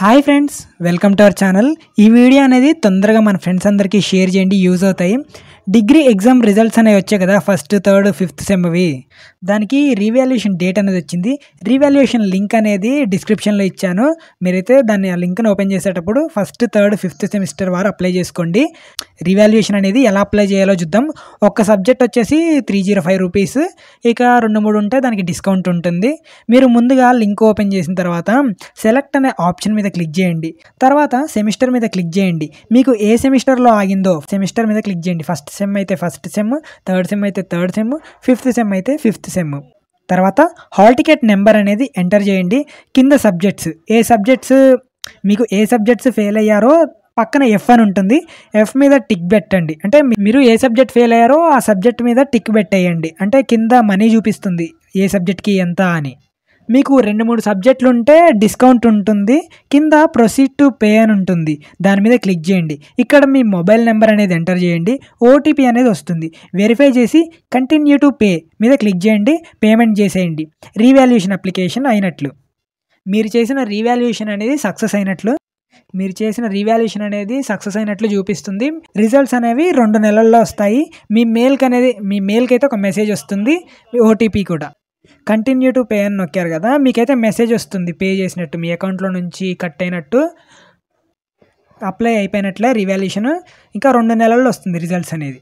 hi friends welcome to our channel ఈ video అనేది తొందరగా మన ఫ్రెండ్స్ అందరికీ షేర్ చేయండి యూజ్ అవుతాయి డిగ్రీ ఎగ్జామ్ రిజల్ట్స్ అనేవి వచ్చాయి కదా ఫస్ట్ థర్డ్ ఫిఫ్త్ సెమ్వి దానికి రీవాల్యుయేషన్ డేట్ అనేది వచ్చింది రీవాల్యుయేషన్ లింక్ అనేది డిస్క్రిప్షన్లో ఇచ్చాను మీరైతే దాన్ని ఆ లింక్ను ఓపెన్ చేసేటప్పుడు ఫస్ట్ థర్డ్ ఫిఫ్త్ సెమిస్టర్ వారు అప్లై చేసుకోండి రీవాల్యుయేషన్ అనేది ఎలా అప్లై చేయాలో చూద్దాం ఒక్క సబ్జెక్ట్ వచ్చేసి త్రీ జీరో ఫైవ్ రూపీస్ ఇక రెండు మూడు ఉంటే దానికి డిస్కౌంట్ ఉంటుంది మీరు ముందుగా లింక్ ఓపెన్ చేసిన తర్వాత సెలెక్ట్ అనే ఆప్షన్ మీద క్లిక్ చేయండి తర్వాత సెమిస్టర్ మీద క్లిక్ చేయండి మీకు ఏ సెమిస్టర్లో ఆగిందో సెమిస్టర్ మీద క్లిక్ చేయండి ఫస్ట్ సెమ్ అయితే ఫస్ట్ సెమ్ థర్డ్ సెమ్ అయితే థర్డ్ సెమ్ ఫిఫ్త్ సెమ్ అయితే ఫిఫ్త్ సెమ్ తర్వాత హాల్ టికెట్ నెంబర్ అనేది ఎంటర్ చేయండి కింద సబ్జెక్ట్స్ ఏ సబ్జెక్ట్స్ మీకు ఏ సబ్జెక్ట్స్ ఫెయిల్ అయ్యారో పక్కన ఎఫ్ అని ఉంటుంది ఎఫ్ మీద టిక్ పెట్టండి అంటే మీరు ఏ సబ్జెక్ట్ ఫెయిల్ అయ్యారో ఆ సబ్జెక్ట్ మీద టిక్ పెట్టేయండి అంటే కింద మనీ చూపిస్తుంది ఏ సబ్జెక్ట్కి ఎంత అని మీకు రెండు మూడు సబ్జెక్టులు ఉంటే డిస్కౌంట్ ఉంటుంది కింద ప్రొసీడ్ టు పే అని ఉంటుంది దాని మీద క్లిక్ చేయండి ఇక్కడ మీ మొబైల్ నెంబర్ అనేది ఎంటర్ చేయండి ఓటీపీ అనేది వస్తుంది వెరిఫై చేసి కంటిన్యూ టు పే మీద క్లిక్ చేయండి పేమెంట్ చేసేయండి రీవాల్యుయేషన్ అప్లికేషన్ అయినట్లు మీరు చేసిన రీవాల్యుయేషన్ అనేది సక్సెస్ అయినట్లు మీరు చేసిన రీవాల్యుయేషన్ అనేది సక్సెస్ అయినట్లు చూపిస్తుంది రిజల్ట్స్ అనేవి రెండు నెలల్లో వస్తాయి మీ మెయిల్కి అనేది మీ మెయిల్కి అయితే ఒక మెసేజ్ వస్తుంది ఓటీపీ కూడా కంటిన్యూ టు పే అని నొక్కారు కదా మీకైతే మెసేజ్ వస్తుంది పే చేసినట్టు మీ అకౌంట్లో నుంచి కట్ అయినట్టు అప్లై అయిపోయినట్లే రివాల్యూషన్ ఇంకా రెండు నెలల్లో వస్తుంది రిజల్ట్స్ అనేది